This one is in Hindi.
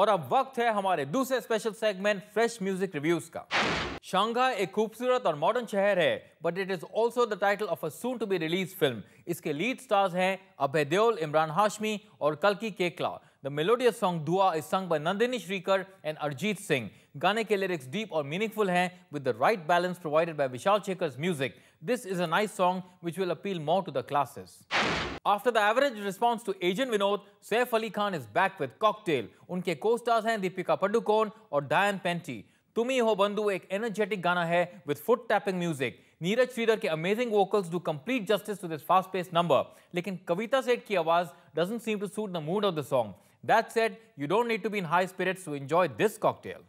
और अब वक्त है हमारे दूसरे special segment fresh music reviews का शांघाई एक खूबसूरत और मॉडर्न शहर है but it is also the title of a soon to be release film इसके लीड स्टार्स हैं अभय देओल इमरान हाशमी और कलकी Koechlin the melodious song Dua is sung by Nandini Srikar and Arijit Singh गाने के लिरिक्स डीप और मीनिंगफुल हैं with the right balance provided by Vishal Shekhar's music this is a nice song which will appeal more to the classes After the average response to Agent Vinod, Saif Ali Khan is back with Cocktail. उनके co-stars हैं दीपिका पादुकोण और डायन पेंटी तुम ही हो बंधु एक एनर्जेटिक गाना है with foot tapping music Neeraj Shridhar के amazing vocals do complete justice to this fast pace number लेकिन कविता सेठ की आवाज doesn't seem to suit the mood of the song that said you don't need to be in high spirits to enjoy this cocktail